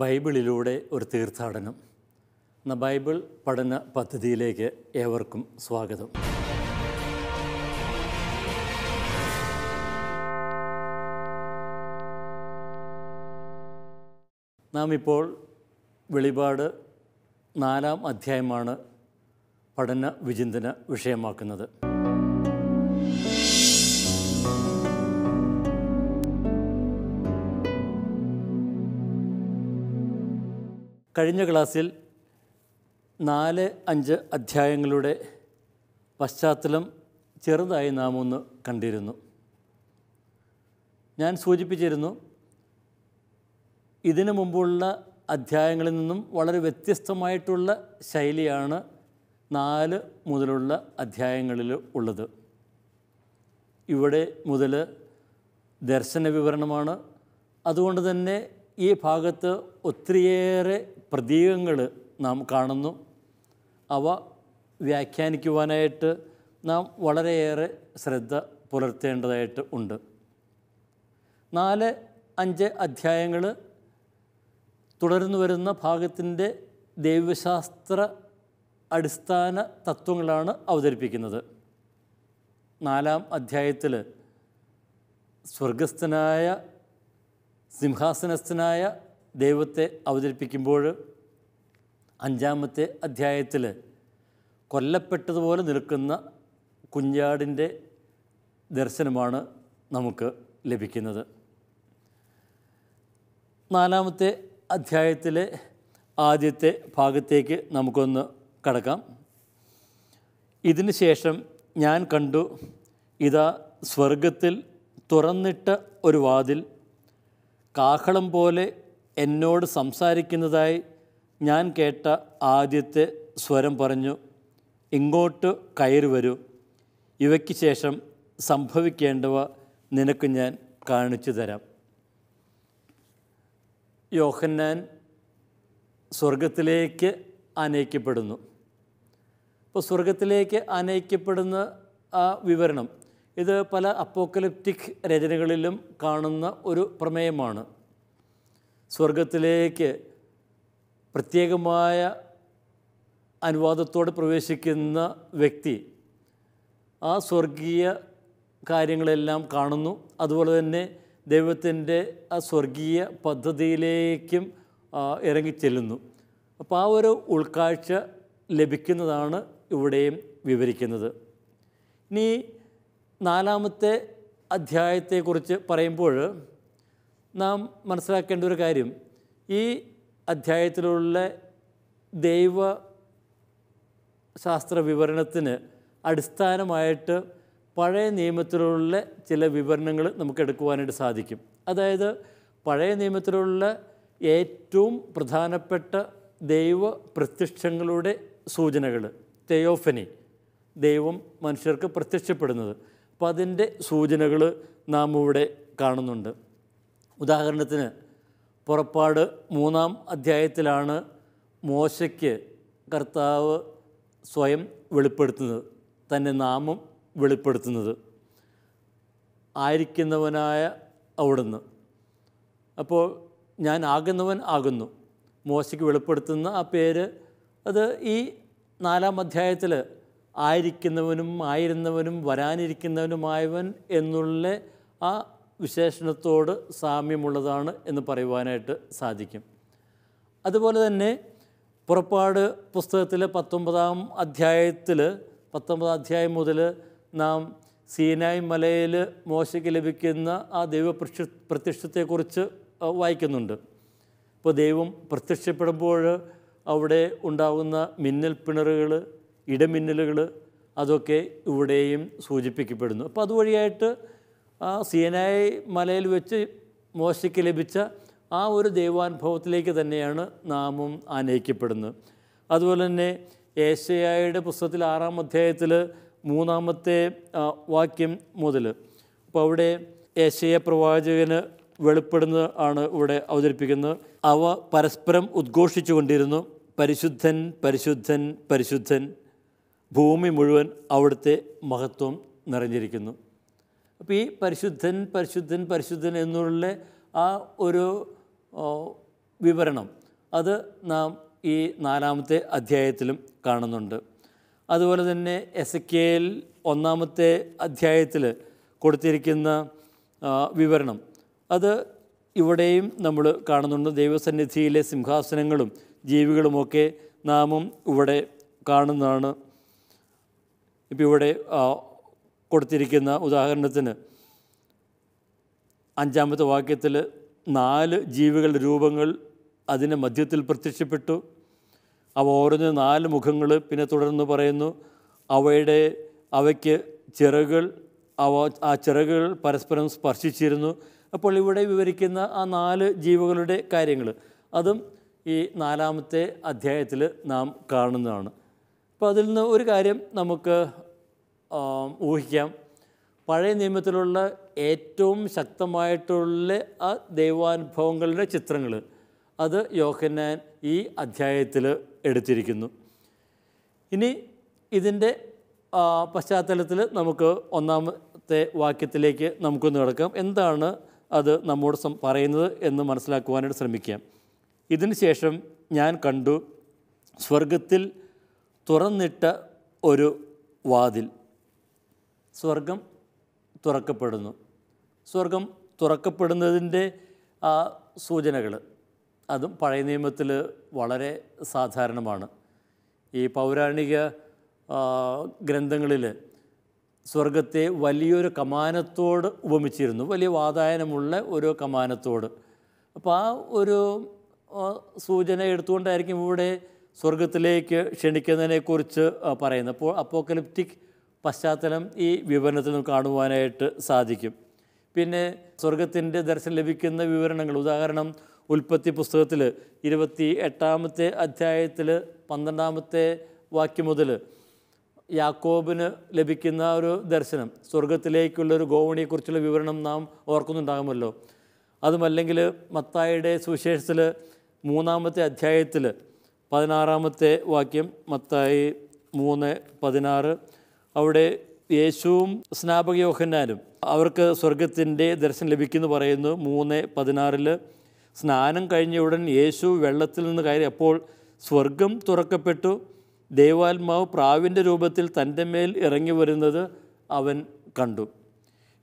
ബൈബിളിലൂടെ ഒരു തീർത്ഥാടനം എന്ന ബൈബിൾ പഠന പദ്ധതിയിലേക്ക് ഏവർക്കും സ്വാഗതം നാം ഇപ്പോൾ വെളിപാട് നാലാം അധ്യായമാണ് പഠന വിചിന്തന വിഷയമാക്കുന്നത് കഴിഞ്ഞ ക്ലാസ്സിൽ നാല് അഞ്ച് അധ്യായങ്ങളുടെ പശ്ചാത്തലം ചെറുതായി നാം ഒന്ന് കണ്ടിരുന്നു ഞാൻ സൂചിപ്പിച്ചിരുന്നു ഇതിനു മുമ്പുള്ള അധ്യായങ്ങളിൽ നിന്നും വളരെ വ്യത്യസ്തമായിട്ടുള്ള ശൈലിയാണ് നാല് മുതലുള്ള അധ്യായങ്ങളിൽ ഉള്ളത് ഇവിടെ മുതൽ ദർശന വിവരണമാണ് അതുകൊണ്ട് തന്നെ ഈ ഭാഗത്ത് ഒത്തിരിയേറെ പ്രതീകങ്ങൾ നാം കാണുന്നു അവ വ്യാഖ്യാനിക്കുവാനായിട്ട് നാം വളരെയേറെ ശ്രദ്ധ പുലർത്തേണ്ടതായിട്ട് ഉണ്ട് നാല് അഞ്ച് അധ്യായങ്ങൾ തുടർന്നു വരുന്ന ഭാഗത്തിൻ്റെ ദൈവശാസ്ത്ര അടിസ്ഥാന തത്വങ്ങളാണ് അവതരിപ്പിക്കുന്നത് നാലാം അധ്യായത്തിൽ സ്വർഗസ്ഥനായ സിംഹാസനസ്ഥനായ ദൈവത്തെ അവതരിപ്പിക്കുമ്പോൾ അഞ്ചാമത്തെ അധ്യായത്തിൽ കൊല്ലപ്പെട്ടതുപോലെ നിൽക്കുന്ന കുഞ്ഞാടിൻ്റെ ദർശനമാണ് നമുക്ക് ലഭിക്കുന്നത് നാലാമത്തെ അധ്യായത്തിലെ ആദ്യത്തെ ഭാഗത്തേക്ക് നമുക്കൊന്ന് കടക്കാം ഇതിന് ശേഷം ഞാൻ കണ്ടു ഇതാ സ്വർഗത്തിൽ തുറന്നിട്ട ഒരു വാതിൽ കാഹളം പോലെ എന്നോട് സംസാരിക്കുന്നതായി ഞാൻ കേട്ട ആദ്യത്തെ സ്വരം പറഞ്ഞു ഇങ്ങോട്ട് കയറി വരൂ ഇവയ്ക്ക് ശേഷം സംഭവിക്കേണ്ടവ നിനക്ക് ഞാൻ കാണിച്ചു തരാം യോഹന്നാൻ സ്വർഗത്തിലേക്ക് അനയിക്കപ്പെടുന്നു ഇപ്പോൾ സ്വർഗത്തിലേക്ക് അനയിക്കപ്പെടുന്ന ആ വിവരണം ഇത് പല അപ്പോക്കലിപ്റ്റിക് രചനകളിലും കാണുന്ന ഒരു പ്രമേയമാണ് സ്വർഗത്തിലേക്ക് പ്രത്യേകമായ അനുവാദത്തോടെ പ്രവേശിക്കുന്ന വ്യക്തി ആ സ്വർഗീയ കാര്യങ്ങളെല്ലാം കാണുന്നു അതുപോലെ തന്നെ ദൈവത്തിൻ്റെ ആ സ്വർഗീയ പദ്ധതിയിലേക്കും ഇറങ്ങിച്ചെല്ലുന്നു അപ്പോൾ ആ ഒരു ഉൾക്കാഴ്ച ലഭിക്കുന്നതാണ് ഇവിടെയും വിവരിക്കുന്നത് ഇനി നാലാമത്തെ അധ്യായത്തെക്കുറിച്ച് പറയുമ്പോൾ നാം മനസ്സിലാക്കേണ്ട ഒരു കാര്യം ഈ അധ്യായത്തിലുള്ള ദൈവ ശാസ്ത്ര വിവരണത്തിന് അടിസ്ഥാനമായിട്ട് പഴയ നിയമത്തിലുള്ള ചില വിവരണങ്ങൾ നമുക്ക് എടുക്കുവാനായിട്ട് സാധിക്കും അതായത് പഴയ നിയമത്തിലുള്ള ഏറ്റവും പ്രധാനപ്പെട്ട ദൈവ പ്രത്യക്ഷങ്ങളുടെ സൂചനകൾ തെയോഫനി ദൈവം മനുഷ്യർക്ക് പ്രത്യക്ഷപ്പെടുന്നത് അപ്പം അതിൻ്റെ സൂചനകൾ നാം ഇവിടെ കാണുന്നുണ്ട് ഉദാഹരണത്തിന് പുറപ്പാട് മൂന്നാം അധ്യായത്തിലാണ് മോശയ്ക്ക് കർത്താവ് സ്വയം വെളിപ്പെടുത്തുന്നത് തൻ്റെ നാമം വെളിപ്പെടുത്തുന്നത് ആയിരിക്കുന്നവനായ അവിടുന്ന് അപ്പോൾ ഞാൻ ആകുന്നവൻ ആകുന്നു മോശയ്ക്ക് വെളിപ്പെടുത്തുന്ന ആ പേര് അത് ഈ നാലാം അധ്യായത്തിൽ ആയിരിക്കുന്നവനും ആയിരുന്നവനും വരാനിരിക്കുന്നവനുമായവൻ എന്നുള്ള ആ വിശേഷണത്തോട് സാമ്യമുള്ളതാണ് എന്ന് പറയുവാനായിട്ട് സാധിക്കും അതുപോലെ തന്നെ പുറപ്പാട് പുസ്തകത്തിലെ പത്തൊമ്പതാം അധ്യായത്തിൽ പത്തൊമ്പതാം അധ്യായം മുതൽ നാം സീനായ് മലയിൽ മോശയ്ക്ക് ലഭിക്കുന്ന ആ ദൈവ പ്രത്യക്ഷത്തെക്കുറിച്ച് വായിക്കുന്നുണ്ട് ഇപ്പോൾ ദൈവം പ്രത്യക്ഷപ്പെടുമ്പോൾ അവിടെ ഉണ്ടാകുന്ന മിന്നൽ പിണറുകൾ ഇടമിന്നലുകൾ അതൊക്കെ ഇവിടെയും സൂചിപ്പിക്കപ്പെടുന്നു അപ്പോൾ അതുവഴിയായിട്ട് ആ സീനായി മലയിൽ വെച്ച് മോശയ്ക്ക് ലഭിച്ച ആ ഒരു ദൈവാനുഭവത്തിലേക്ക് തന്നെയാണ് നാമും ആനയിക്കപ്പെടുന്നത് അതുപോലെ തന്നെ ഏശയായുടെ പുസ്തകത്തിൽ ആറാം അധ്യായത്തിൽ മൂന്നാമത്തെ വാക്യം മുതൽ അപ്പോൾ അവിടെ ഏശയ പ്രവാചകന് വെളിപ്പെടുന്ന ആണ് ഇവിടെ അവതരിപ്പിക്കുന്നത് അവ പരസ്പരം ഉദ്ഘോഷിച്ചു കൊണ്ടിരുന്നു പരിശുദ്ധൻ പരിശുദ്ധൻ പരിശുദ്ധൻ ഭൂമി മുഴുവൻ അവിടുത്തെ മഹത്വം നിറഞ്ഞിരിക്കുന്നു അപ്പോൾ ഈ പരിശുദ്ധൻ പരിശുദ്ധൻ പരിശുദ്ധൻ എന്നുള്ള ആ ഒരു വിവരണം അത് നാം ഈ നാലാമത്തെ അധ്യായത്തിലും കാണുന്നുണ്ട് അതുപോലെ തന്നെ എസ് കെ എൽ ഒന്നാമത്തെ അധ്യായത്തിൽ കൊടുത്തിരിക്കുന്ന വിവരണം അത് ഇവിടെയും നമ്മൾ കാണുന്നുണ്ട് ദൈവസന്നിധിയിലെ സിംഹാസനങ്ങളും ജീവികളുമൊക്കെ നാമും ഇവിടെ കാണുന്നതാണ് ഇപ്പോൾ ഇവിടെ കൊടുത്തിരിക്കുന്ന ഉദാഹരണത്തിന് അഞ്ചാമത്തെ വാക്യത്തിൽ നാല് ജീവികളുടെ രൂപങ്ങൾ അതിൻ്റെ മധ്യത്തിൽ പ്രത്യക്ഷപ്പെട്ടു അവ ഓരോന്ന് നാല് മുഖങ്ങൾ പിന്നെ തുടർന്ന് പറയുന്നു അവയുടെ അവയ്ക്ക് ചിറകുകൾ അവ ആ ചിറകുകൾ പരസ്പരം സ്പർശിച്ചിരുന്നു അപ്പോൾ ഇവിടെ വിവരിക്കുന്ന ആ നാല് ജീവികളുടെ കാര്യങ്ങൾ അതും ഈ നാലാമത്തെ അധ്യായത്തിൽ നാം കാണുന്നതാണ് അപ്പോൾ അതിൽ നിന്ന് ഒരു കാര്യം നമുക്ക് ഊഹിക്കാം പഴയ നിയമത്തിലുള്ള ഏറ്റവും ശക്തമായിട്ടുള്ള ആ ദൈവാനുഭവങ്ങളുടെ ചിത്രങ്ങൾ അത് യോഹന്നാൻ ഈ അധ്യായത്തിൽ എടുത്തിരിക്കുന്നു ഇനി ഇതിൻ്റെ പശ്ചാത്തലത്തിൽ നമുക്ക് ഒന്നാമത്തെ വാക്യത്തിലേക്ക് നമുക്കൊന്ന് കിടക്കാം എന്താണ് അത് നമ്മോട് പറയുന്നത് എന്ന് മനസ്സിലാക്കുവാനായിട്ട് ശ്രമിക്കാം ഇതിന് ശേഷം ഞാൻ കണ്ടു സ്വർഗത്തിൽ തുറന്നിട്ട ഒരു വാതിൽ സ്വർഗം തുറക്കപ്പെടുന്നു സ്വർഗം തുറക്കപ്പെടുന്നതിൻ്റെ ആ സൂചനകൾ അതും പഴയ നിയമത്തിൽ വളരെ സാധാരണമാണ് ഈ പൗരാണിക ഗ്രന്ഥങ്ങളിൽ സ്വർഗത്തെ വലിയൊരു കമാനത്തോട് ഉപമിച്ചിരുന്നു വലിയ വാതായനമുള്ള ഒരു കമാനത്തോട് അപ്പോൾ ആ ഒരു സൂചന എടുത്തുകൊണ്ടായിരിക്കും ഇവിടെ സ്വർഗത്തിലേക്ക് ക്ഷണിക്കുന്നതിനെക്കുറിച്ച് പറയുന്നത് അപ്പോൾ അപ്പോക്കലിപ്റ്റിക് പശ്ചാത്തലം ഈ വിവരണത്തിൽ നിന്ന് കാണുവാനായിട്ട് സാധിക്കും പിന്നെ സ്വർഗത്തിൻ്റെ ദർശനം ലഭിക്കുന്ന വിവരണങ്ങൾ ഉദാഹരണം ഉൽപ്പത്തി പുസ്തകത്തിൽ ഇരുപത്തി എട്ടാമത്തെ അധ്യായത്തിൽ പന്ത്രണ്ടാമത്തെ വാക്യം മുതൽ യാക്കോബിന് ലഭിക്കുന്ന ഒരു ദർശനം സ്വർഗത്തിലേക്കുള്ളൊരു ഗോവണിയെക്കുറിച്ചുള്ള വിവരണം നാം ഓർക്കുന്നുണ്ടാകുമല്ലോ അതുമല്ലെങ്കിൽ മത്തായുടെ സുവിശേഷത്തിൽ മൂന്നാമത്തെ അധ്യായത്തിൽ പതിനാറാമത്തെ വാക്യം മത്തായി മൂന്ന് പതിനാറ് അവിടെ യേശുവും സ്നാപക യോഹന്നാനും അവർക്ക് സ്വർഗത്തിൻ്റെ ദർശനം ലഭിക്കുന്നു പറയുന്നു മൂന്ന് പതിനാറിൽ സ്നാനം കഴിഞ്ഞ ഉടൻ യേശു വെള്ളത്തിൽ നിന്ന് കയറി അപ്പോൾ സ്വർഗം തുറക്കപ്പെട്ടു ദേവാത്മാവ് പ്രാവിൻ്റെ രൂപത്തിൽ തൻ്റെ മേൽ ഇറങ്ങി വരുന്നത് അവൻ കണ്ടു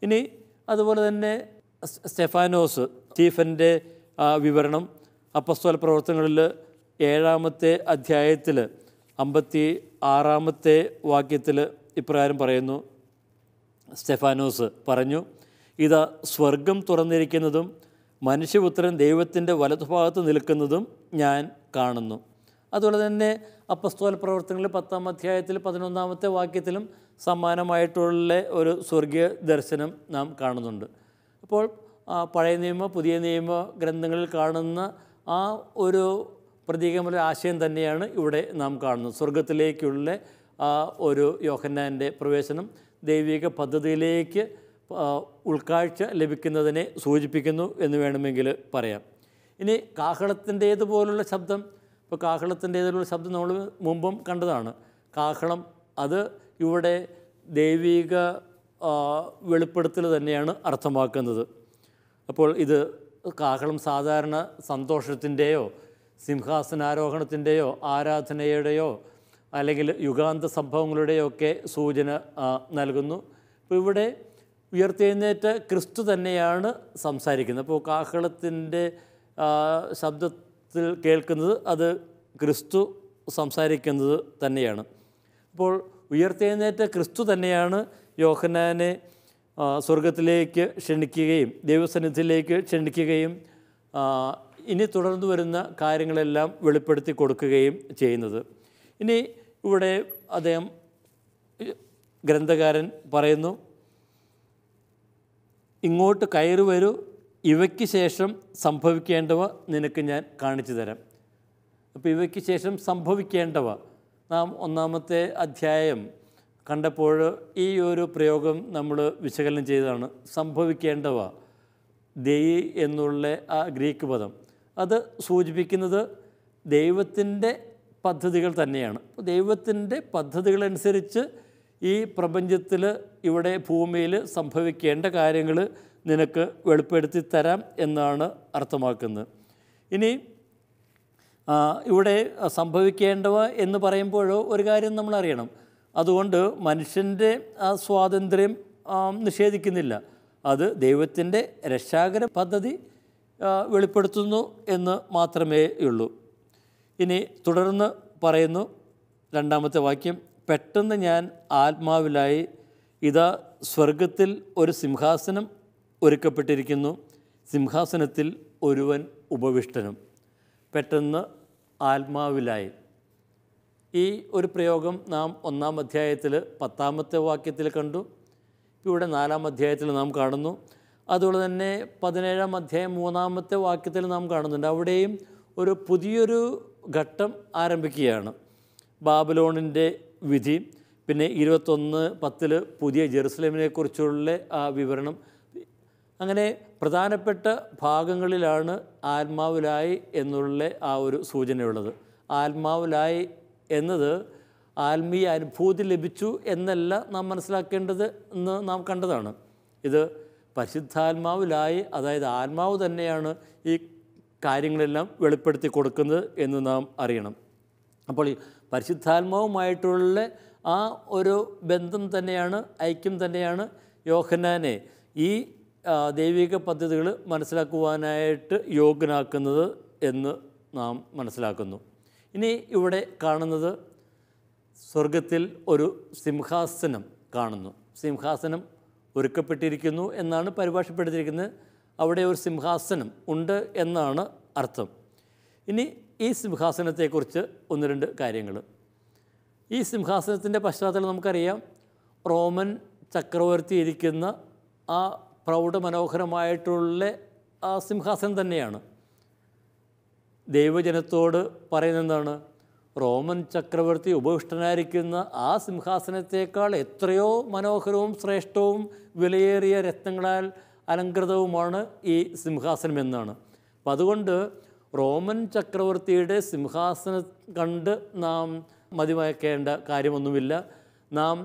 ഇനി അതുപോലെ തന്നെ സ്റ്റെഫാനോസ് സ്റ്റീഫൻ്റെ വിവരണം അപ്പസ്തോല പ്രവർത്തനങ്ങളിൽ ഏഴാമത്തെ അധ്യായത്തിൽ അമ്പത്തി ആറാമത്തെ വാക്യത്തിൽ ഇപ്രകാരം പറയുന്നു സ്റ്റെഫാനോസ് പറഞ്ഞു ഇതാ സ്വർഗം തുറന്നിരിക്കുന്നതും മനുഷ്യപുത്രൻ ദൈവത്തിൻ്റെ വലതുഭാഗത്ത് നിൽക്കുന്നതും ഞാൻ കാണുന്നു അതുപോലെ തന്നെ അപ്പസ്തോല പ്രവർത്തനങ്ങൾ പത്താം അധ്യായത്തിൽ പതിനൊന്നാമത്തെ വാക്യത്തിലും സമാനമായിട്ടുള്ള ഒരു സ്വർഗീയ ദർശനം നാം കാണുന്നുണ്ട് അപ്പോൾ പഴയ നിയമ പുതിയ നിയമ ഗ്രന്ഥങ്ങളിൽ കാണുന്ന ആ ഒരു പ്രതീകമുള്ള ആശയം തന്നെയാണ് ഇവിടെ നാം കാണുന്നത് സ്വർഗത്തിലേക്കുള്ള ഒരു യോഹന്നാൻ്റെ പ്രവേശനം ദൈവിക പദ്ധതിയിലേക്ക് ഉൾക്കാഴ്ച ലഭിക്കുന്നതിനെ സൂചിപ്പിക്കുന്നു എന്ന് വേണമെങ്കിൽ പറയാം ഇനി കാഹളത്തിൻ്റേതുപോലുള്ള ശബ്ദം ഇപ്പോൾ കാഹളത്തിൻ്റേതുപോലുള്ള ശബ്ദം നമ്മൾ മുമ്പും കണ്ടതാണ് കാഹളം അത് ഇവിടെ ദൈവിക വെളിപ്പെടുത്തൽ തന്നെയാണ് അർത്ഥമാക്കുന്നത് അപ്പോൾ ഇത് കാഹളം സാധാരണ സന്തോഷത്തിൻ്റെയോ സിംഹാസനാരോഹണത്തിൻ്റെയോ ആരാധനയുടെയോ അല്ലെങ്കിൽ യുഗാന്ത സംഭവങ്ങളുടെയോ ഒക്കെ സൂചന നൽകുന്നു അപ്പോൾ ഇവിടെ ഉയർത്തെഴുന്നേറ്റ് ക്രിസ്തു തന്നെയാണ് സംസാരിക്കുന്നത് അപ്പോൾ കാഹളത്തിൻ്റെ ശബ്ദത്തിൽ കേൾക്കുന്നത് അത് ക്രിസ്തു സംസാരിക്കുന്നത് തന്നെയാണ് അപ്പോൾ ഉയർത്തെഴുന്നേറ്റ ക്രിസ്തു തന്നെയാണ് യോഹനാനെ സ്വർഗത്തിലേക്ക് ക്ഷണിക്കുകയും ദൈവസന്നിധിയിലേക്ക് ക്ഷണിക്കുകയും ഇനി തുടർന്നു വരുന്ന കാര്യങ്ങളെല്ലാം വെളിപ്പെടുത്തി കൊടുക്കുകയും ചെയ്യുന്നത് ഇനി ഇവിടെ അദ്ദേഹം ഗ്രന്ഥകാരൻ പറയുന്നു ഇങ്ങോട്ട് കയറി വരൂ ഇവയ്ക്ക് ശേഷം സംഭവിക്കേണ്ടവ നിനക്ക് ഞാൻ കാണിച്ചു തരാം അപ്പോൾ ഇവയ്ക്ക് ശേഷം സംഭവിക്കേണ്ടവ നാം ഒന്നാമത്തെ അധ്യായം കണ്ടപ്പോൾ ഈ ഒരു പ്രയോഗം നമ്മൾ വിശകലനം ചെയ്തതാണ് സംഭവിക്കേണ്ടവ ദൈ എന്നുള്ള ആ ഗ്രീക്ക് പദം അത് സൂചിപ്പിക്കുന്നത് ദൈവത്തിൻ്റെ പദ്ധതികൾ തന്നെയാണ് ദൈവത്തിൻ്റെ പദ്ധതികളനുസരിച്ച് ഈ പ്രപഞ്ചത്തിൽ ഇവിടെ ഭൂമിയിൽ സംഭവിക്കേണ്ട കാര്യങ്ങൾ നിനക്ക് വെളിപ്പെടുത്തി തരാം എന്നാണ് അർത്ഥമാക്കുന്നത് ഇനി ഇവിടെ സംഭവിക്കേണ്ടവ എന്ന് പറയുമ്പോഴോ ഒരു കാര്യം നമ്മൾ അറിയണം അതുകൊണ്ട് മനുഷ്യൻ്റെ ആ സ്വാതന്ത്ര്യം നിഷേധിക്കുന്നില്ല അത് ദൈവത്തിൻ്റെ രക്ഷാകര പദ്ധതി വെളിപ്പെടുത്തുന്നു എന്ന് മാത്രമേ ഉള്ളൂ ഇനി തുടർന്ന് പറയുന്നു രണ്ടാമത്തെ വാക്യം പെട്ടെന്ന് ഞാൻ ആത്മാവിലായി ഇതാ സ്വർഗത്തിൽ ഒരു സിംഹാസനം ഒരുക്കപ്പെട്ടിരിക്കുന്നു സിംഹാസനത്തിൽ ഒരുവൻ ഉപവിഷ്ടനും പെട്ടെന്ന് ആത്മാവിലായി ഈ ഒരു പ്രയോഗം നാം ഒന്നാം അധ്യായത്തിൽ പത്താമത്തെ വാക്യത്തിൽ കണ്ടു ഇവിടെ നാലാം അധ്യായത്തിൽ നാം കാണുന്നു അതുപോലെ തന്നെ പതിനേഴാം അധ്യായം മൂന്നാമത്തെ വാക്യത്തിൽ നാം കാണുന്നുണ്ട് അവിടെയും ഒരു പുതിയൊരു ഘട്ടം ആരംഭിക്കുകയാണ് ബാബലോണിൻ്റെ വിധി പിന്നെ ഇരുപത്തൊന്ന് പത്തിൽ പുതിയ ജെറുസലേമിനെക്കുറിച്ചുള്ള ആ വിവരണം അങ്ങനെ പ്രധാനപ്പെട്ട ഭാഗങ്ങളിലാണ് ആത്മാവിലായി എന്നുള്ള ആ ഒരു സൂചനയുള്ളത് ആത്മാവിലായി എന്നത് ആത്മീയ അനുഭൂതി ലഭിച്ചു എന്നല്ല നാം മനസ്സിലാക്കേണ്ടത് എന്ന് നാം കണ്ടതാണ് ഇത് പരിശുദ്ധാത്മാവിലായി അതായത് ആത്മാവ് തന്നെയാണ് ഈ കാര്യങ്ങളെല്ലാം വെളിപ്പെടുത്തി കൊടുക്കുന്നത് എന്ന് നാം അറിയണം അപ്പോൾ ഈ പരിശുദ്ധാത്മാവുമായിട്ടുള്ള ആ ഒരു ബന്ധം തന്നെയാണ് ഐക്യം തന്നെയാണ് യോഹനാനെ ഈ ദൈവിക പദ്ധതികൾ മനസ്സിലാക്കുവാനായിട്ട് യോഗ്യനാക്കുന്നത് എന്ന് നാം മനസ്സിലാക്കുന്നു ഇനി ഇവിടെ കാണുന്നത് സ്വർഗത്തിൽ ഒരു സിംഹാസനം കാണുന്നു സിംഹാസനം ഒരുക്കപ്പെട്ടിരിക്കുന്നു എന്നാണ് പരിഭാഷപ്പെടുത്തിയിരിക്കുന്നത് അവിടെ ഒരു സിംഹാസനം ഉണ്ട് എന്നാണ് അർത്ഥം ഇനി ഈ സിംഹാസനത്തെക്കുറിച്ച് ഒന്ന് രണ്ട് കാര്യങ്ങൾ ഈ സിംഹാസനത്തിൻ്റെ പശ്ചാത്തലം നമുക്കറിയാം റോമൻ ചക്രവർത്തി ഇരിക്കുന്ന ആ പ്രൗഢമനോഹരമായിട്ടുള്ള ആ സിംഹാസനം തന്നെയാണ് ദൈവജനത്തോട് പറയുന്നത് എന്താണ് റോമൻ ചക്രവർത്തി ഉപവിഷ്ടനായിരിക്കുന്ന ആ സിംഹാസനത്തേക്കാൾ എത്രയോ മനോഹരവും ശ്രേഷ്ഠവും വിലയേറിയ രത്നങ്ങളാൽ അലങ്കൃതവുമാണ് ഈ സിംഹാസനം എന്നാണ് അപ്പം അതുകൊണ്ട് റോമൻ ചക്രവർത്തിയുടെ സിംഹാസനം കണ്ട് നാം മതിമയക്കേണ്ട കാര്യമൊന്നുമില്ല നാം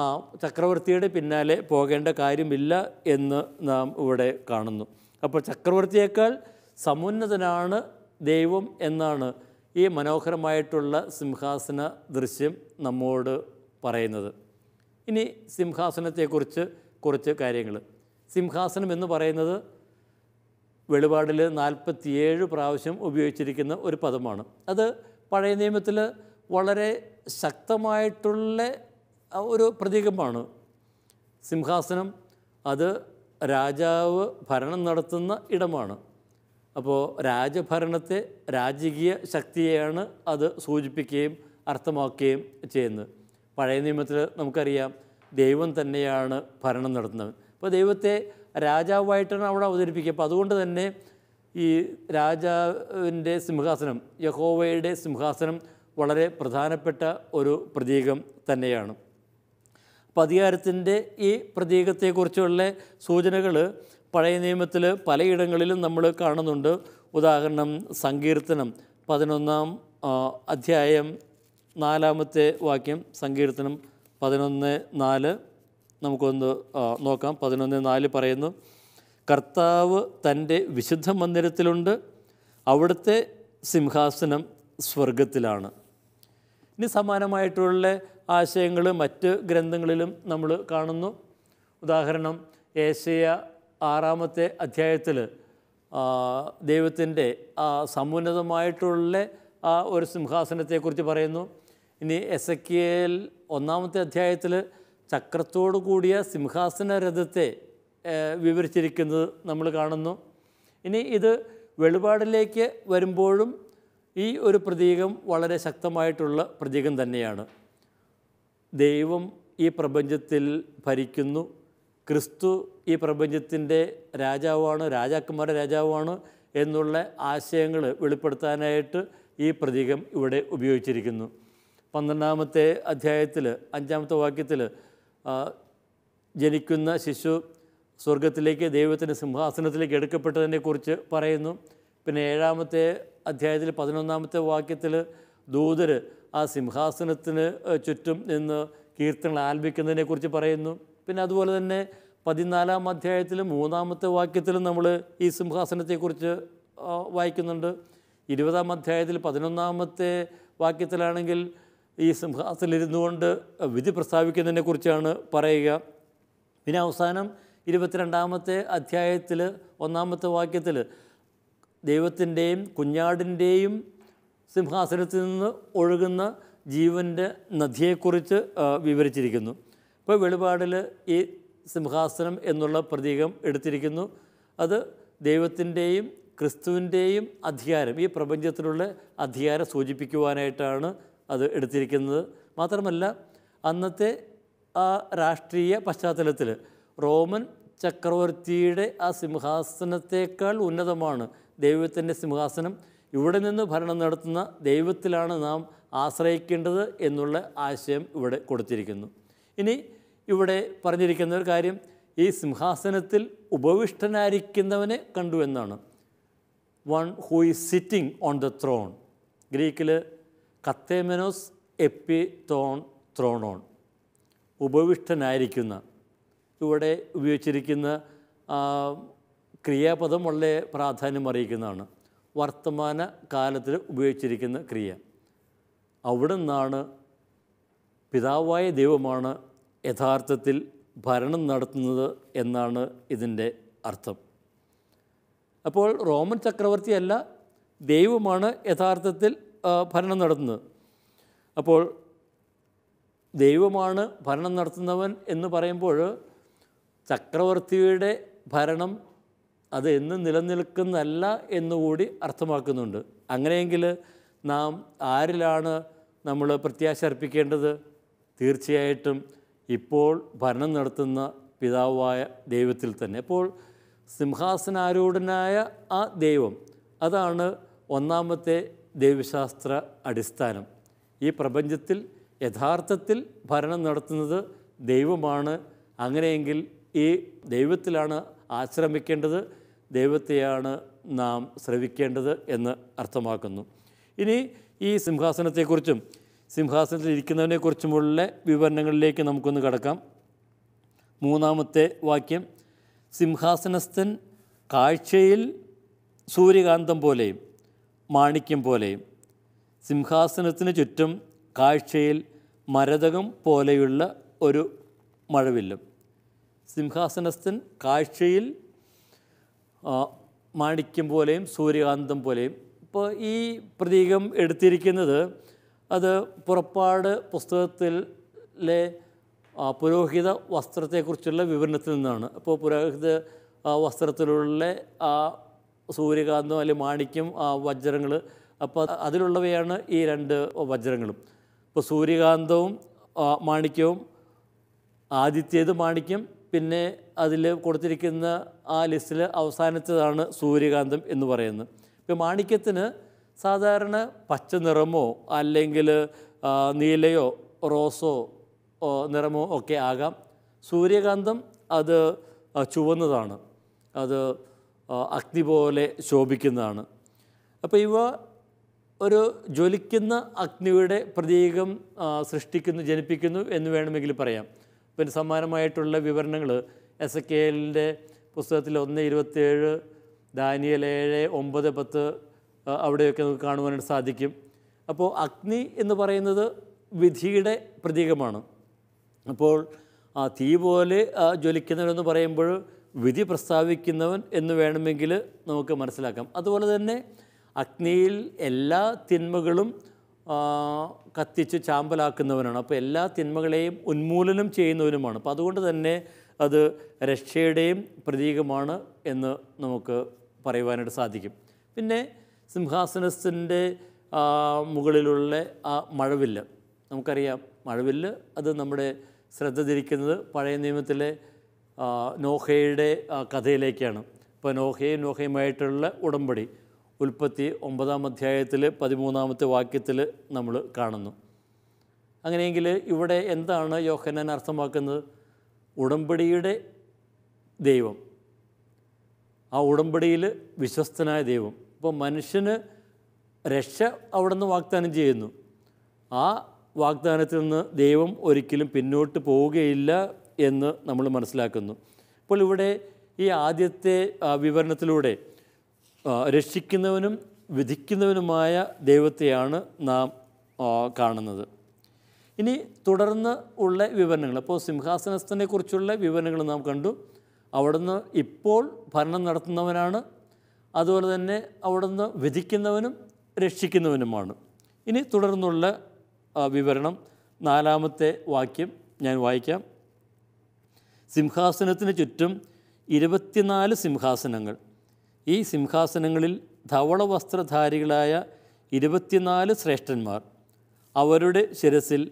ആ ചക്രവർത്തിയുടെ പിന്നാലെ പോകേണ്ട കാര്യമില്ല എന്ന് നാം ഇവിടെ കാണുന്നു അപ്പോൾ ചക്രവർത്തിയേക്കാൾ സമുന്നതനാണ് ദൈവം എന്നാണ് ഈ മനോഹരമായിട്ടുള്ള സിംഹാസന ദൃശ്യം നമ്മോട് പറയുന്നത് ഇനി സിംഹാസനത്തെക്കുറിച്ച് കുറച്ച് കാര്യങ്ങൾ സിംഹാസനം എന്ന് പറയുന്നത് വെളിപാടിൽ നാൽപ്പത്തിയേഴ് പ്രാവശ്യം ഉപയോഗിച്ചിരിക്കുന്ന ഒരു പദമാണ് അത് പഴയ നിയമത്തിൽ വളരെ ശക്തമായിട്ടുള്ള ഒരു പ്രതീകമാണ് സിംഹാസനം അത് രാജാവ് ഭരണം നടത്തുന്ന ഇടമാണ് അപ്പോൾ രാജഭരണത്തെ രാജകീയ ശക്തിയെയാണ് അത് സൂചിപ്പിക്കുകയും അർത്ഥമാക്കുകയും ചെയ്യുന്നത് പഴയ നിയമത്തിൽ നമുക്കറിയാം ദൈവം തന്നെയാണ് ഭരണം നടത്തുന്നത് അപ്പോൾ ദൈവത്തെ രാജാവായിട്ടാണ് അവിടെ അവതരിപ്പിക്കുക അപ്പോൾ അതുകൊണ്ട് തന്നെ ഈ രാജാവിൻ്റെ സിംഹാസനം യഹോവയുടെ സിംഹാസനം വളരെ പ്രധാനപ്പെട്ട ഒരു പ്രതീകം തന്നെയാണ് അപ്പോൾ അധികാരത്തിൻ്റെ ഈ പ്രതീകത്തെക്കുറിച്ചുള്ള സൂചനകൾ പഴയ നിയമത്തിൽ പലയിടങ്ങളിലും നമ്മൾ കാണുന്നുണ്ട് ഉദാഹരണം സങ്കീർത്തനം പതിനൊന്നാം അധ്യായം നാലാമത്തെ വാക്യം സങ്കീർത്തനം പതിനൊന്ന് നാല് നമുക്കൊന്ന് നോക്കാം പതിനൊന്ന് നാല് പറയുന്നു കർത്താവ് തൻ്റെ വിശുദ്ധ മന്ദിരത്തിലുണ്ട് അവിടുത്തെ സിംഹാസനം സ്വർഗത്തിലാണ് ഇനി സമാനമായിട്ടുള്ള ആശയങ്ങൾ മറ്റ് ഗ്രന്ഥങ്ങളിലും നമ്മൾ കാണുന്നു ഉദാഹരണം ഏഷ്യ ആറാമത്തെ അധ്യായത്തിൽ ദൈവത്തിൻ്റെ ആ സമുന്നതമായിട്ടുള്ള ആ ഒരു സിംഹാസനത്തെക്കുറിച്ച് പറയുന്നു ഇനി എസ് എ കെ എൽ ഒന്നാമത്തെ അധ്യായത്തിൽ ചക്രത്തോടു കൂടിയ സിംഹാസന രഥത്തെ വിവരിച്ചിരിക്കുന്നത് നമ്മൾ കാണുന്നു ഇനി ഇത് വെളിപാടിലേക്ക് വരുമ്പോഴും ഈ ഒരു പ്രതീകം വളരെ ശക്തമായിട്ടുള്ള പ്രതീകം തന്നെയാണ് ദൈവം ഈ പ്രപഞ്ചത്തിൽ ഭരിക്കുന്നു ക്രിസ്തു ഈ പ്രപഞ്ചത്തിൻ്റെ രാജാവാണ് രാജാക്കന്മാരുടെ രാജാവാണ് എന്നുള്ള ആശയങ്ങൾ വെളിപ്പെടുത്താനായിട്ട് ഈ പ്രതീകം ഇവിടെ ഉപയോഗിച്ചിരിക്കുന്നു പന്ത്രണ്ടാമത്തെ അധ്യായത്തിൽ അഞ്ചാമത്തെ വാക്യത്തിൽ ജനിക്കുന്ന ശിശു സ്വർഗത്തിലേക്ക് ദൈവത്തിൻ്റെ സിംഹാസനത്തിലേക്ക് എടുക്കപ്പെട്ടതിനെക്കുറിച്ച് പറയുന്നു പിന്നെ ഏഴാമത്തെ അധ്യായത്തിൽ പതിനൊന്നാമത്തെ വാക്യത്തിൽ ദൂതർ ആ സിംഹാസനത്തിന് ചുറ്റും നിന്ന് കീർത്തനങ്ങൾ ആലപിക്കുന്നതിനെക്കുറിച്ച് പറയുന്നു പിന്നെ അതുപോലെ തന്നെ പതിനാലാം അധ്യായത്തിൽ മൂന്നാമത്തെ വാക്യത്തിലും നമ്മൾ ഈ സിംഹാസനത്തെക്കുറിച്ച് വായിക്കുന്നുണ്ട് ഇരുപതാം അധ്യായത്തിൽ പതിനൊന്നാമത്തെ വാക്യത്തിലാണെങ്കിൽ ഈ സിംഹാസനിലിരുന്നു കൊണ്ട് വിധി പ്രസ്താവിക്കുന്നതിനെ കുറിച്ചാണ് പറയുക പിന്നെ അവസാനം ഇരുപത്തിരണ്ടാമത്തെ അധ്യായത്തിൽ ഒന്നാമത്തെ വാക്യത്തിൽ ദൈവത്തിൻ്റെയും കുഞ്ഞാടിൻ്റെയും സിംഹാസനത്തിൽ നിന്ന് ഒഴുകുന്ന ജീവൻ്റെ നദിയെക്കുറിച്ച് വിവരിച്ചിരിക്കുന്നു ഇപ്പോൾ വെളിപാടിൽ ഈ സിംഹാസനം എന്നുള്ള പ്രതീകം എടുത്തിരിക്കുന്നു അത് ദൈവത്തിൻ്റെയും ക്രിസ്തുവിൻ്റെയും അധികാരം ഈ പ്രപഞ്ചത്തിലുള്ള അധികാരം സൂചിപ്പിക്കുവാനായിട്ടാണ് അത് എടുത്തിരിക്കുന്നത് മാത്രമല്ല അന്നത്തെ ആ രാഷ്ട്രീയ പശ്ചാത്തലത്തിൽ റോമൻ ചക്രവർത്തിയുടെ ആ സിംഹാസനത്തേക്കാൾ ഉന്നതമാണ് ദൈവത്തിൻ്റെ സിംഹാസനം ഇവിടെ നിന്ന് ഭരണം നടത്തുന്ന ദൈവത്തിലാണ് നാം ആശ്രയിക്കേണ്ടത് എന്നുള്ള ആശയം ഇവിടെ കൊടുത്തിരിക്കുന്നു ഇനി ഇവിടെ പറഞ്ഞിരിക്കുന്ന ഒരു കാര്യം ഈ സിംഹാസനത്തിൽ ഉപവിഷ്ടനായിരിക്കുന്നവനെ കണ്ടു എന്നാണ് one who is sitting on the throne ഗ്രീക്കിൽ കത്തേമനോസ് എപ്പി തോൺ ത്രോണോൺ ഉപവിഷ്ടനായിരിക്കുന്ന ഇവിടെ ഉപയോഗിച്ചിരിക്കുന്ന ക്രിയാപദം വളരെ പ്രാധാന്യം അറിയിക്കുന്നതാണ് വർത്തമാന കാലത്തിൽ ഉപയോഗിച്ചിരിക്കുന്ന ക്രിയ അവിടെ നിന്നാണ് പിതാവായ ദൈവമാണ് യഥാർത്ഥത്തിൽ ഭരണം നടത്തുന്നത് എന്നാണ് ഇതിൻ്റെ അർത്ഥം അപ്പോൾ റോമൻ ചക്രവർത്തിയല്ല ദൈവമാണ് യഥാർത്ഥത്തിൽ ഭരണം നടത്തുന്നത് അപ്പോൾ ദൈവമാണ് ഭരണം നടത്തുന്നവൻ എന്ന് പറയുമ്പോൾ ചക്രവർത്തിയുടെ ഭരണം അത് എന്നും നിലനിൽക്കുന്നതല്ല എന്നുകൂടി അർത്ഥമാക്കുന്നുണ്ട് അങ്ങനെയെങ്കിൽ നാം ആരിലാണ് നമ്മൾ പ്രത്യാശ അർപ്പിക്കേണ്ടത് തീർച്ചയായിട്ടും ഇപ്പോൾ ഭരണം നടത്തുന്ന പിതാവായ ദൈവത്തിൽ തന്നെ അപ്പോൾ സിംഹാസനാരൂഢനായ ആ ദൈവം അതാണ് ഒന്നാമത്തെ ദൈവശാസ്ത്ര അടിസ്ഥാനം ഈ പ്രപഞ്ചത്തിൽ യഥാർത്ഥത്തിൽ ഭരണം നടത്തുന്നത് ദൈവമാണ് അങ്ങനെയെങ്കിൽ ഈ ദൈവത്തിലാണ് ആശ്രമിക്കേണ്ടത് ദൈവത്തെയാണ് നാം ശ്രവിക്കേണ്ടത് എന്ന് അർത്ഥമാക്കുന്നു ഇനി ഈ സിംഹാസനത്തെക്കുറിച്ചും സിംഹാസനത്തിൽ ഇരിക്കുന്നതിനെക്കുറിച്ചുമുള്ള വിവരണങ്ങളിലേക്ക് നമുക്കൊന്ന് കടക്കാം മൂന്നാമത്തെ വാക്യം സിംഹാസനസ്ഥൻ കാഴ്ചയിൽ സൂര്യകാന്തം പോലെയും മാണിക്യം പോലെയും സിംഹാസനത്തിന് ചുറ്റും കാഴ്ചയിൽ മരതകം പോലെയുള്ള ഒരു മഴവില്ലും സിംഹാസനസ്ഥൻ കാഴ്ചയിൽ മാണിക്യം പോലെയും സൂര്യകാന്തം പോലെയും ഇപ്പോൾ ഈ പ്രതീകം എടുത്തിരിക്കുന്നത് അത് പുറപ്പാട് പുസ്തകത്തിലെ പുരോഹിത വസ്ത്രത്തെക്കുറിച്ചുള്ള വിവരണത്തിൽ നിന്നാണ് അപ്പോൾ പുരോഹിത വസ്ത്രത്തിലുള്ള ആ സൂര്യകാന്തം അല്ലെങ്കിൽ മാണിക്യം ആ വജ്രങ്ങൾ അപ്പോൾ അതിലുള്ളവയാണ് ഈ രണ്ട് വജ്രങ്ങളും ഇപ്പോൾ സൂര്യകാന്തവും മാണിക്യവും ആദ്യത്തേത് മാണിക്യം പിന്നെ അതിൽ കൊടുത്തിരിക്കുന്ന ആ ലിസ്റ്റിൽ അവസാനത്തേതാണ് സൂര്യകാന്തം എന്ന് പറയുന്നത് ഇപ്പോൾ മാണിക്യത്തിന് സാധാരണ പച്ച നിറമോ അല്ലെങ്കിൽ നീലയോ റോസോ നിറമോ ഒക്കെ ആകാം സൂര്യകാന്തം അത് ചുവന്നതാണ് അത് അഗ്നി പോലെ ശോഭിക്കുന്നതാണ് അപ്പോൾ ഇവ ഒരു ജ്വലിക്കുന്ന അഗ്നിയുടെ പ്രതീകം സൃഷ്ടിക്കുന്നു ജനിപ്പിക്കുന്നു എന്ന് വേണമെങ്കിൽ പറയാം പിന്നെ സമാനമായിട്ടുള്ള വിവരണങ്ങൾ എസ് എ കെ എല്ലിൻ്റെ പുസ്തകത്തിൽ ഒന്ന് ഇരുപത്തേഴ് ദാനിയൽ ഏഴ് ഒമ്പത് പത്ത് അവിടെയൊക്കെ നമുക്ക് കാണുവാനായിട്ട് സാധിക്കും അപ്പോൾ അഗ്നി എന്ന് പറയുന്നത് വിധിയുടെ പ്രതീകമാണ് അപ്പോൾ ആ തീ പോലെ ജ്വലിക്കുന്നവരെന്ന് പറയുമ്പോൾ വിധി പ്രസ്താവിക്കുന്നവൻ എന്ന് വേണമെങ്കിൽ നമുക്ക് മനസ്സിലാക്കാം അതുപോലെ തന്നെ അഗ്നിയിൽ എല്ലാ തിന്മകളും കത്തിച്ച് ചാമ്പലാക്കുന്നവനാണ് അപ്പോൾ എല്ലാ തിന്മകളെയും ഉന്മൂലനം ചെയ്യുന്നവനുമാണ് അപ്പോൾ അതുകൊണ്ട് തന്നെ അത് രക്ഷയുടെയും പ്രതീകമാണ് എന്ന് നമുക്ക് പറയുവാനായിട്ട് സാധിക്കും പിന്നെ സിംഹാസനത്തിൻ്റെ മുകളിലുള്ള ആ മഴവില്ല് നമുക്കറിയാം മഴവില്ല് അത് നമ്മുടെ ശ്രദ്ധ തിരിക്കുന്നത് പഴയ നിയമത്തിലെ നോഹയുടെ കഥയിലേക്കാണ് ഇപ്പോൾ നോഹയും നോഹയുമായിട്ടുള്ള ഉടമ്പടി ഉൽപ്പത്തി ഒമ്പതാം അധ്യായത്തിൽ പതിമൂന്നാമത്തെ വാക്യത്തിൽ നമ്മൾ കാണുന്നു അങ്ങനെയെങ്കിൽ ഇവിടെ എന്താണ് യോഹന്നാൻ അർത്ഥമാക്കുന്നത് ഉടമ്പടിയുടെ ദൈവം ആ ഉടമ്പടിയിൽ വിശ്വസ്തനായ ദൈവം അപ്പോൾ മനുഷ്യന് രക്ഷ അവിടുന്ന് വാഗ്ദാനം ചെയ്യുന്നു ആ വാഗ്ദാനത്തിൽ നിന്ന് ദൈവം ഒരിക്കലും പിന്നോട്ട് പോവുകയില്ല എന്ന് നമ്മൾ മനസ്സിലാക്കുന്നു ഇപ്പോൾ ഇവിടെ ഈ ആദ്യത്തെ വിവരണത്തിലൂടെ രക്ഷിക്കുന്നവനും വിധിക്കുന്നവനുമായ ദൈവത്തെയാണ് നാം കാണുന്നത് ഇനി തുടർന്ന് ഉള്ള വിവരണങ്ങൾ അപ്പോൾ സിംഹാസനസ്ഥനെക്കുറിച്ചുള്ള വിവരണങ്ങൾ നാം കണ്ടു അവിടുന്ന് ഇപ്പോൾ ഭരണം നടത്തുന്നവനാണ് അതുപോലെ തന്നെ അവിടുന്ന് വിധിക്കുന്നവനും രക്ഷിക്കുന്നവനുമാണ് ഇനി തുടർന്നുള്ള വിവരണം നാലാമത്തെ വാക്യം ഞാൻ വായിക്കാം സിംഹാസനത്തിന് ചുറ്റും ഇരുപത്തിനാല് സിംഹാസനങ്ങൾ ഈ സിംഹാസനങ്ങളിൽ ധവള വസ്ത്രധാരികളായ ഇരുപത്തിനാല് ശ്രേഷ്ഠന്മാർ അവരുടെ ശിരസിൽ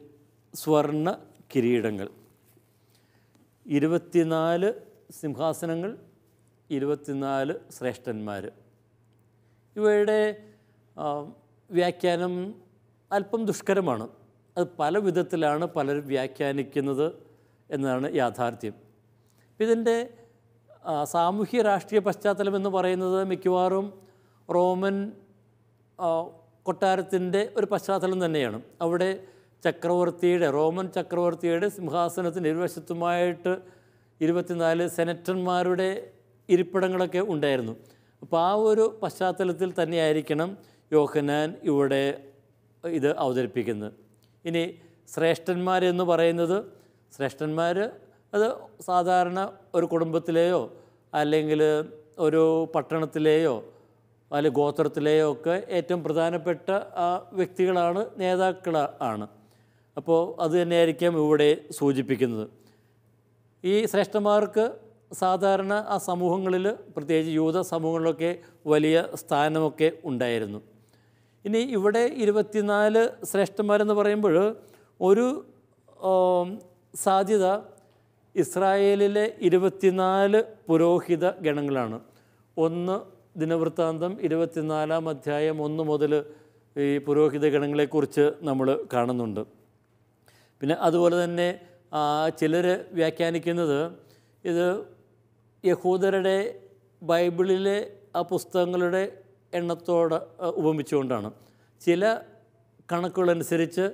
സ്വർണ്ണ കിരീടങ്ങൾ ഇരുപത്തിനാല് സിംഹാസനങ്ങൾ ഇരുപത്തിനാല് ശ്രേഷ്ഠന്മാർ ഇവയുടെ വ്യാഖ്യാനം അല്പം ദുഷ്കരമാണ് അത് പല വിധത്തിലാണ് പലരും വ്യാഖ്യാനിക്കുന്നത് എന്നതാണ് യാഥാർത്ഥ്യം ഇതിൻ്റെ സാമൂഹ്യ രാഷ്ട്രീയ പശ്ചാത്തലം എന്ന് പറയുന്നത് മിക്കവാറും റോമൻ കൊട്ടാരത്തിൻ്റെ ഒരു പശ്ചാത്തലം തന്നെയാണ് അവിടെ ചക്രവർത്തിയുടെ റോമൻ ചക്രവർത്തിയുടെ സിംഹാസനത്തിന് ഇരുവശത്തുമായിട്ട് ഇരുപത്തിനാല് സെനറ്റന്മാരുടെ ഇരിപ്പിടങ്ങളൊക്കെ ഉണ്ടായിരുന്നു അപ്പോൾ ആ ഒരു പശ്ചാത്തലത്തിൽ തന്നെയായിരിക്കണം യോഹനാൻ ഇവിടെ ഇത് അവതരിപ്പിക്കുന്നത് ഇനി ശ്രേഷ്ഠന്മാരെന്ന് പറയുന്നത് ശ്രേഷ്ഠന്മാർ അത് സാധാരണ ഒരു കുടുംബത്തിലെയോ അല്ലെങ്കിൽ ഒരു പട്ടണത്തിലെയോ അല്ലെങ്കിൽ ഗോത്രത്തിലെയോ ഒക്കെ ഏറ്റവും പ്രധാനപ്പെട്ട ആ വ്യക്തികളാണ് നേതാക്കൾ ആണ് അപ്പോൾ അത് തന്നെയായിരിക്കാം ഇവിടെ സൂചിപ്പിക്കുന്നത് ഈ ശ്രേഷ്ഠന്മാർക്ക് സാധാരണ ആ സമൂഹങ്ങളിൽ പ്രത്യേകിച്ച് യൂത സമൂഹങ്ങളിലൊക്കെ വലിയ സ്ഥാനമൊക്കെ ഉണ്ടായിരുന്നു ഇനി ഇവിടെ ഇരുപത്തിനാല് ശ്രേഷ്ഠന്മാരെന്ന് പറയുമ്പോൾ ഒരു സാധ്യത ഇസ്രായേലിലെ ഇരുപത്തിനാല് പുരോഹിത ഗണങ്ങളാണ് ഒന്ന് ദിനവൃത്താന്തം ഇരുപത്തിനാലാം അധ്യായം ഒന്ന് മുതൽ ഈ പുരോഹിത ഗണങ്ങളെക്കുറിച്ച് നമ്മൾ കാണുന്നുണ്ട് പിന്നെ അതുപോലെ തന്നെ ചിലർ വ്യാഖ്യാനിക്കുന്നത് ഇത് യഹൂദരുടെ ബൈബിളിലെ ആ പുസ്തകങ്ങളുടെ എണ്ണത്തോട് ഉപമിച്ചുകൊണ്ടാണ് ചില കണക്കുകളനുസരിച്ച്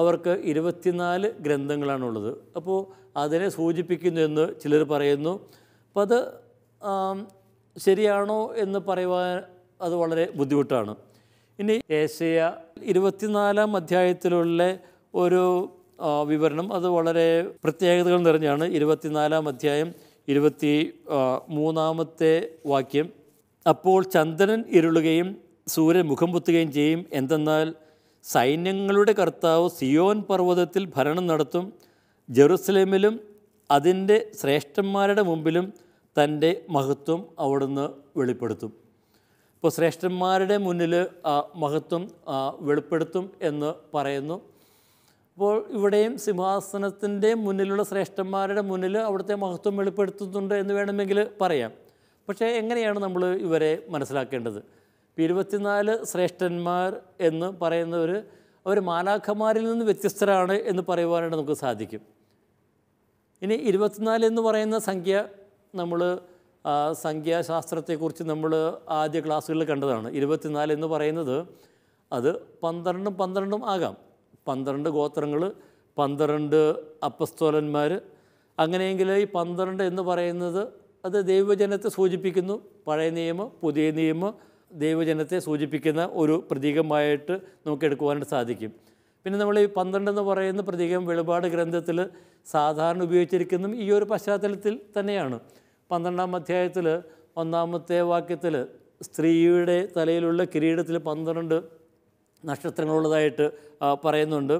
അവർക്ക് ഇരുപത്തിനാല് ഗ്രന്ഥങ്ങളാണുള്ളത് അപ്പോൾ അതിനെ സൂചിപ്പിക്കുന്നു എന്ന് ചിലർ പറയുന്നു അപ്പോൾ അത് ശരിയാണോ എന്ന് പറയുവാൻ അത് വളരെ ബുദ്ധിമുട്ടാണ് ഇനി ഏഷ്യ ഇരുപത്തിനാലാം അധ്യായത്തിലുള്ള ഒരു വിവരണം അത് വളരെ പ്രത്യേകതകൾ നിറഞ്ഞാണ് ഇരുപത്തിനാലാം അധ്യായം ഇരുപത്തി മൂന്നാമത്തെ വാക്യം അപ്പോൾ ചന്ദ്രൻ ഇരുളുകയും സൂര്യൻ മുഖം പൊത്തുകയും ചെയ്യും എന്തെന്നാൽ സൈന്യങ്ങളുടെ കർത്താവ് സിയോൻ പർവ്വതത്തിൽ ഭരണം നടത്തും ജെറുസലേമിലും അതിൻ്റെ ശ്രേഷ്ഠന്മാരുടെ മുമ്പിലും തൻ്റെ മഹത്വം അവിടുന്ന് വെളിപ്പെടുത്തും ഇപ്പോൾ ശ്രേഷ്ഠന്മാരുടെ മുന്നിൽ മഹത്വം വെളിപ്പെടുത്തും എന്ന് പറയുന്നു അപ്പോൾ ഇവിടെയും സിംഹാസനത്തിൻ്റെ മുന്നിലുള്ള ശ്രേഷ്ഠന്മാരുടെ മുന്നിൽ അവിടുത്തെ മഹത്വം വെളിപ്പെടുത്തുന്നുണ്ട് എന്ന് വേണമെങ്കിൽ പറയാം പക്ഷേ എങ്ങനെയാണ് നമ്മൾ ഇവരെ മനസ്സിലാക്കേണ്ടത് ഇപ്പോൾ ഇരുപത്തിനാല് ശ്രേഷ്ഠന്മാർ എന്ന് പറയുന്നവർ അവർ മാലാഖമാരിൽ നിന്ന് വ്യത്യസ്തരാണ് എന്ന് പറയുവാനായിട്ട് നമുക്ക് സാധിക്കും ഇനി ഇരുപത്തിനാല് എന്ന് പറയുന്ന സംഖ്യ നമ്മൾ സംഖ്യാശാസ്ത്രത്തെക്കുറിച്ച് നമ്മൾ ആദ്യ ക്ലാസ്സുകളിൽ കണ്ടതാണ് ഇരുപത്തിനാല് എന്ന് പറയുന്നത് അത് പന്ത്രണ്ടും പന്ത്രണ്ടും ആകാം പന്ത്രണ്ട് ഗോത്രങ്ങൾ പന്ത്രണ്ട് അപ്പസ്തോലന്മാർ അങ്ങനെയെങ്കിൽ ഈ പന്ത്രണ്ട് എന്ന് പറയുന്നത് അത് ദൈവജനത്തെ സൂചിപ്പിക്കുന്നു പഴയ നിയമം പുതിയ നിയമം ദൈവജനത്തെ സൂചിപ്പിക്കുന്ന ഒരു പ്രതീകമായിട്ട് നമുക്ക് എടുക്കുവാനായിട്ട് സാധിക്കും പിന്നെ നമ്മൾ ഈ പന്ത്രണ്ട് എന്ന് പറയുന്ന പ്രതീകം വെളിപാട് ഗ്രന്ഥത്തിൽ സാധാരണ ഉപയോഗിച്ചിരിക്കുന്നു ഈ ഒരു പശ്ചാത്തലത്തിൽ തന്നെയാണ് പന്ത്രണ്ടാം അധ്യായത്തിൽ ഒന്നാമത്തെ വാക്യത്തിൽ സ്ത്രീയുടെ തലയിലുള്ള കിരീടത്തിൽ പന്ത്രണ്ട് നക്ഷത്രങ്ങളുള്ളതായിട്ട് പറയുന്നുണ്ട്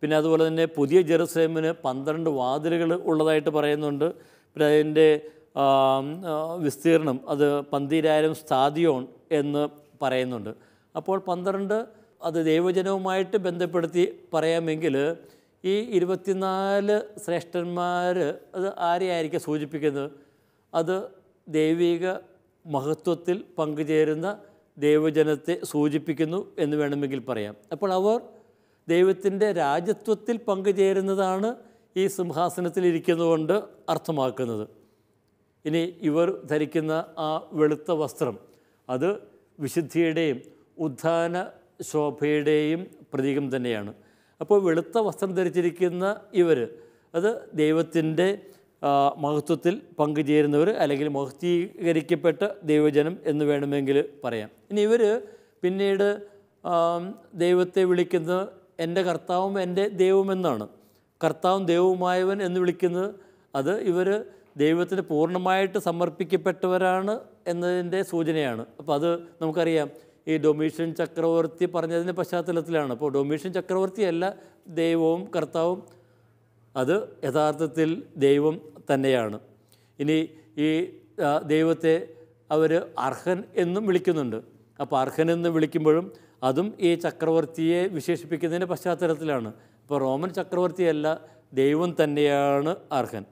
പിന്നെ അതുപോലെ തന്നെ പുതിയ ജെറുസലേമിന് പന്ത്രണ്ട് വാതിലുകൾ ഉള്ളതായിട്ട് പറയുന്നുണ്ട് പിന്നെ അതിൻ്റെ വിസ്തീർണം അത് പന്തിരായിരം സ്ഥാതിയോൺ എന്ന് പറയുന്നുണ്ട് അപ്പോൾ പന്ത്രണ്ട് അത് ദൈവജനവുമായിട്ട് ബന്ധപ്പെടുത്തി പറയാമെങ്കിൽ ഈ ഇരുപത്തിനാല് ശ്രേഷ്ഠന്മാർ അത് ആരെയായിരിക്കും സൂചിപ്പിക്കുന്നത് അത് ദൈവിക മഹത്വത്തിൽ പങ്കുചേരുന്ന ദൈവജനത്തെ സൂചിപ്പിക്കുന്നു എന്ന് വേണമെങ്കിൽ പറയാം അപ്പോൾ അവർ ദൈവത്തിൻ്റെ രാജ്യത്വത്തിൽ പങ്കുചേരുന്നതാണ് ഈ സിംഹാസനത്തിൽ ഇരിക്കുന്നതുകൊണ്ട് അർത്ഥമാക്കുന്നത് ഇനി ഇവർ ധരിക്കുന്ന ആ വെളുത്ത വസ്ത്രം അത് വിശുദ്ധിയുടെയും ഉദ്ധാന ശോഭയുടെയും പ്രതീകം തന്നെയാണ് അപ്പോൾ വെളുത്ത വസ്ത്രം ധരിച്ചിരിക്കുന്ന ഇവർ അത് ദൈവത്തിൻ്റെ മഹത്വത്തിൽ പങ്കുചേരുന്നവർ അല്ലെങ്കിൽ മഹത്വീകരിക്കപ്പെട്ട ദൈവജനം എന്ന് വേണമെങ്കിൽ പറയാം ഇനി ഇവർ പിന്നീട് ദൈവത്തെ വിളിക്കുന്നത് എൻ്റെ കർത്താവും എൻ്റെ ദൈവമെന്നാണ് കർത്താവും ദൈവവുമായവൻ എന്ന് വിളിക്കുന്നത് അത് ഇവർ ദൈവത്തിന് പൂർണ്ണമായിട്ട് സമർപ്പിക്കപ്പെട്ടവരാണ് എന്നതിൻ്റെ സൂചനയാണ് അപ്പോൾ അത് നമുക്കറിയാം ഈ ഡൊമീഷൻ ചക്രവർത്തി പറഞ്ഞതിൻ്റെ പശ്ചാത്തലത്തിലാണ് അപ്പോൾ ഡൊമീഷൻ ചക്രവർത്തിയല്ല ദൈവവും കർത്താവും അത് യഥാർത്ഥത്തിൽ ദൈവം തന്നെയാണ് ഇനി ഈ ദൈവത്തെ അവർ അർഹൻ എന്നും വിളിക്കുന്നുണ്ട് അപ്പോൾ അർഹൻ എന്ന് വിളിക്കുമ്പോഴും അതും ഈ ചക്രവർത്തിയെ വിശേഷിപ്പിക്കുന്നതിൻ്റെ പശ്ചാത്തലത്തിലാണ് അപ്പോൾ റോമൻ ചക്രവർത്തിയല്ല ദൈവം തന്നെയാണ് അർഹൻ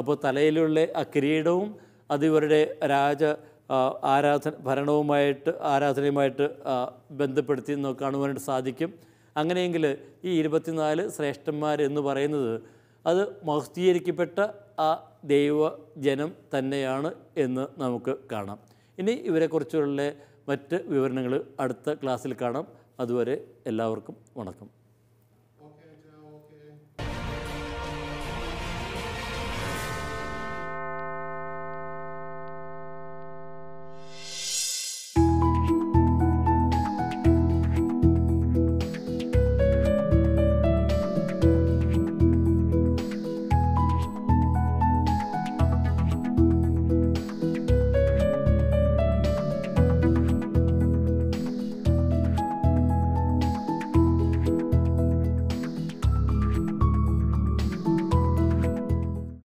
അപ്പോൾ തലയിലുള്ള ആ കിരീടവും അത് ഇവരുടെ രാജ ആരാധന ഭരണവുമായിട്ട് ആരാധനയുമായിട്ട് ബന്ധപ്പെടുത്തി കാണുവാനായിട്ട് സാധിക്കും അങ്ങനെയെങ്കിൽ ഈ ഇരുപത്തിനാല് ശ്രേഷ്ഠന്മാർ എന്ന് പറയുന്നത് അത് മഹസ്തീകരിക്കപ്പെട്ട ആ ദൈവ ജനം തന്നെയാണ് എന്ന് നമുക്ക് കാണാം ഇനി ഇവരെക്കുറിച്ചുള്ള മറ്റ് വിവരണങ്ങൾ അടുത്ത ക്ലാസ്സിൽ കാണാം അതുവരെ എല്ലാവർക്കും വണക്കം